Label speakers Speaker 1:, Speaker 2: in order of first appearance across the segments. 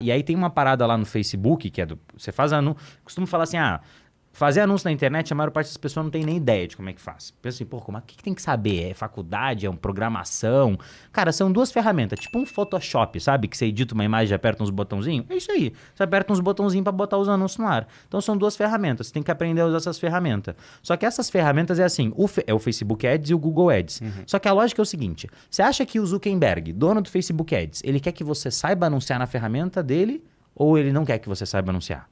Speaker 1: E aí tem uma parada lá no Facebook, que é do. Você faz anúncio. Costumo falar assim: ah, Fazer anúncio na internet, a maior parte das pessoas não tem nem ideia de como é que faz. Pensa assim, pô, como é que tem que saber? É faculdade? É uma programação? Cara, são duas ferramentas. Tipo um Photoshop, sabe? Que você edita uma imagem e aperta uns botãozinhos. É isso aí. Você aperta uns botãozinhos para botar os anúncios no ar. Então são duas ferramentas. Você tem que aprender a usar essas ferramentas. Só que essas ferramentas é assim: o é o Facebook Ads e o Google Ads. Uhum. Só que a lógica é o seguinte: você acha que o Zuckerberg, dono do Facebook Ads, ele quer que você saiba anunciar na ferramenta dele ou ele não quer que você saiba anunciar?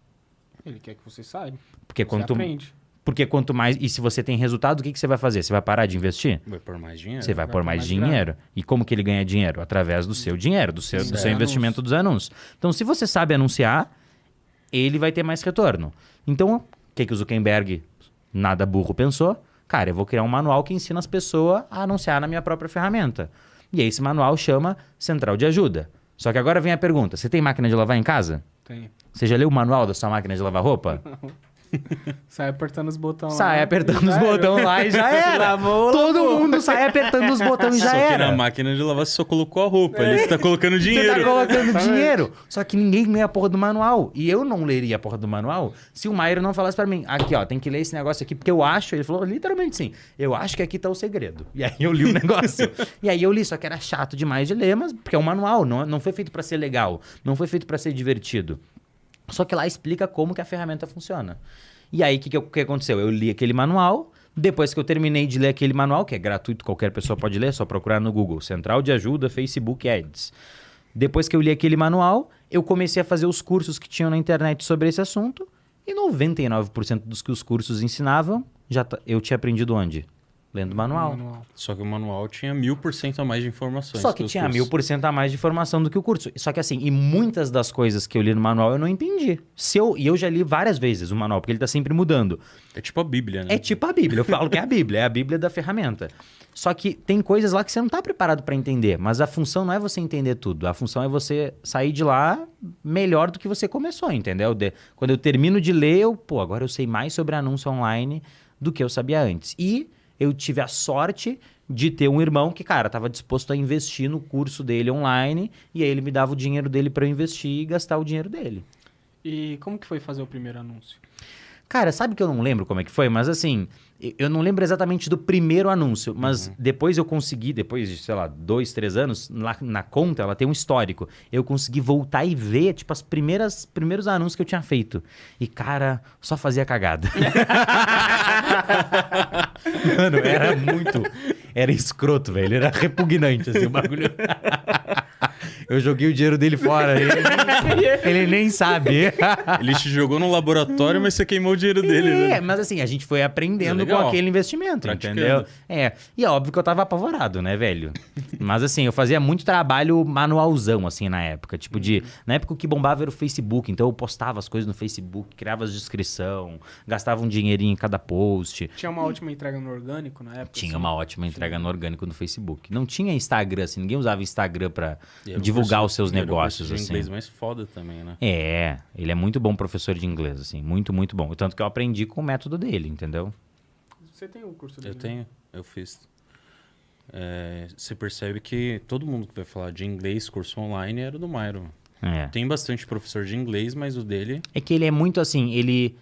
Speaker 1: Ele quer que você saiba. Porque você quanto aprende. Porque quanto mais. E se você tem resultado, o que, que você vai fazer? Você vai parar de investir? Vai pôr mais dinheiro. Você vai, vai pôr mais, mais dinheiro. E como que ele ganha dinheiro? Através do seu dinheiro, do seu, do seu investimento dos anúncios. Então, se você sabe anunciar, ele vai ter mais retorno. Então, o que, que o Zuckerberg, nada burro, pensou? Cara, eu vou criar um manual que ensina as pessoas a anunciar na minha própria ferramenta. E esse manual chama Central de Ajuda. Só que agora vem a pergunta: você tem máquina de lavar em casa? Você já leu o manual da sua máquina de lavar roupa? Não. Sai apertando os botões. Sai apertando os botões lá e já era. Lavou, Todo lavou. mundo sai apertando os botões e já era. Só que na máquina de lavar você só colocou a roupa. É. Ali você tá colocando dinheiro. Você tá colocando dinheiro. Só que ninguém lê a porra do manual. E eu não leria a porra do manual se o Mairo não falasse para mim: aqui, ó, tem que ler esse negócio aqui, porque eu acho. Ele falou literalmente sim. Eu acho que aqui tá o segredo. E aí eu li o negócio. e aí eu li, só que era chato demais de ler, mas porque é um manual. Não, não foi feito para ser legal. Não foi feito para ser divertido. Só que lá explica como que a ferramenta funciona. E aí, o que, que, que, aconteceu? Eu li aquele manual. Depois que eu terminei de ler aquele manual, que é gratuito, qualquer pessoa pode ler, é só procurar no Google. Central de Ajuda, Facebook Ads. Depois que eu li aquele manual, eu comecei a fazer os cursos que tinham na internet sobre esse assunto. E 99% dos que os cursos ensinavam, já tá, eu tinha aprendido onde? lendo o manual. manual. Só que o manual tinha mil por cento a mais de informações. Só que tinha mil por cento a mais de informação do que o curso. Só que assim, e muitas das coisas que eu li no manual eu não entendi. Se eu, e eu já li várias vezes o manual, porque ele está sempre mudando. É tipo a Bíblia, né? É tipo a Bíblia. Eu falo que é a Bíblia, é a Bíblia da ferramenta. Só que tem coisas lá que você não está preparado para entender. Mas a função não é você entender tudo. A função é você sair de lá melhor do que você começou, entendeu? De, quando eu termino de ler, eu, pô, agora eu sei mais sobre anúncio online do que eu sabia antes. E eu tive a sorte de ter um irmão que, cara, estava disposto a investir no curso dele online e aí ele me dava o dinheiro dele para eu investir e gastar o dinheiro dele. E como que foi fazer o primeiro anúncio? Cara, sabe que eu não lembro como é que foi, mas assim, eu não lembro exatamente do primeiro anúncio, mas uhum. depois eu consegui, depois de, sei lá, dois, três anos, lá na conta, ela tem um histórico. Eu consegui voltar e ver, tipo, as primeiras primeiros anúncios que eu tinha feito. E, cara, só fazia cagada. Mano, era muito. Era escroto, velho. Era repugnante, assim, o bagulho. Eu joguei o dinheiro dele fora. Ele, ele nem sabe. Ele te jogou no laboratório, mas você queimou o dinheiro dele. É, né? mas assim, a gente foi aprendendo com aquele investimento, Praticando. entendeu? É. E é óbvio que eu tava apavorado, né, velho? mas assim, eu fazia muito trabalho manualzão, assim, na época. Tipo, de. Uhum. Na época o que bombava era o Facebook, então eu postava as coisas no Facebook, criava as descrição, gastava um dinheirinho em cada post. Tinha uma ótima entrega no orgânico na época? Tinha assim? uma ótima entrega no orgânico no Facebook. Não tinha Instagram, assim, ninguém usava Instagram pra. Eu divulgar os seus negócios, assim. inglês mais foda também, né? É, ele é muito bom professor de inglês, assim, muito, muito bom. Tanto que eu aprendi com o método dele, entendeu? Você tem o um curso dele? Eu tenho, eu fiz. É, você percebe que todo mundo que vai falar de inglês, curso online, era do Mairo. É. Tem bastante professor de inglês, mas o dele... É que ele é muito assim, ele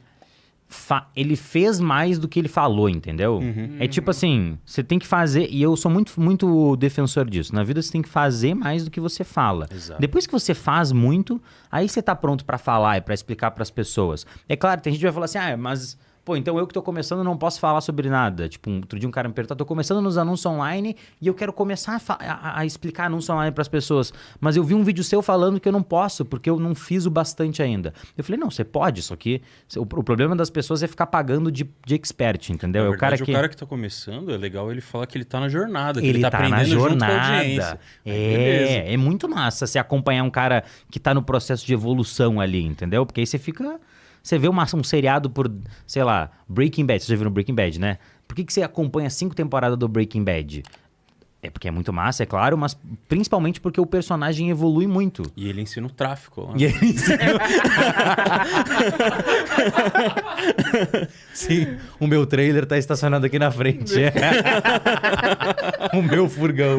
Speaker 1: ele fez mais do que ele falou, entendeu? Uhum. É tipo assim, você tem que fazer, e eu sou muito, muito defensor disso. Na vida você tem que fazer mais do que você fala. Exato. Depois que você faz muito, aí você tá pronto para falar e para explicar para as pessoas. É claro, tem gente que vai falar assim: "Ah, mas Pô, então eu que tô começando não posso falar sobre nada. Tipo, um, outro dia um cara me perguntou, tô começando nos anúncios online e eu quero começar a, a, a explicar anúncio online para as pessoas. Mas eu vi um vídeo seu falando que eu não posso, porque eu não fiz o bastante ainda. Eu falei, não, você pode isso aqui. O, o problema das pessoas é ficar pagando de, de expert, entendeu? verdade, é o cara que... o cara que tá começando, é legal ele falar que ele tá na jornada, que ele, ele tá, tá aprendendo jornada. junto com É, é muito massa você acompanhar um cara que tá no processo de evolução ali, entendeu? Porque aí você fica você vê uma, um seriado por, sei lá, Breaking Bad. Você já viu no Breaking Bad, né? Por que, que você acompanha cinco temporadas do Breaking Bad? É porque é muito massa, é claro, mas principalmente porque o personagem evolui muito. E ele ensina o tráfico. Né? E ele ensina... Sim, o meu trailer tá estacionado aqui na frente. o meu furgão.